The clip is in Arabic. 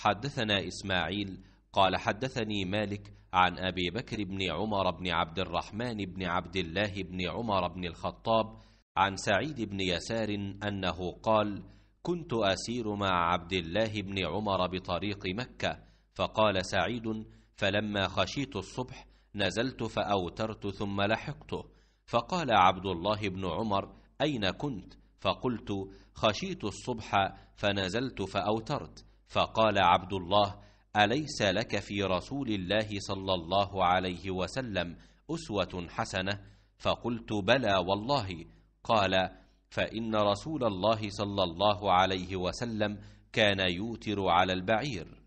حدثنا إسماعيل قال حدثني مالك عن أبي بكر بن عمر بن عبد الرحمن بن عبد الله بن عمر بن الخطاب عن سعيد بن يسار أنه قال كنت أسير مع عبد الله بن عمر بطريق مكة فقال سعيد فلما خشيت الصبح نزلت فأوترت ثم لحقته فقال عبد الله بن عمر أين كنت؟ فقلت خشيت الصبح فنزلت فأوترت فقال عبد الله اليس لك في رسول الله صلى الله عليه وسلم اسوه حسنه فقلت بلى والله قال فان رسول الله صلى الله عليه وسلم كان يوتر على البعير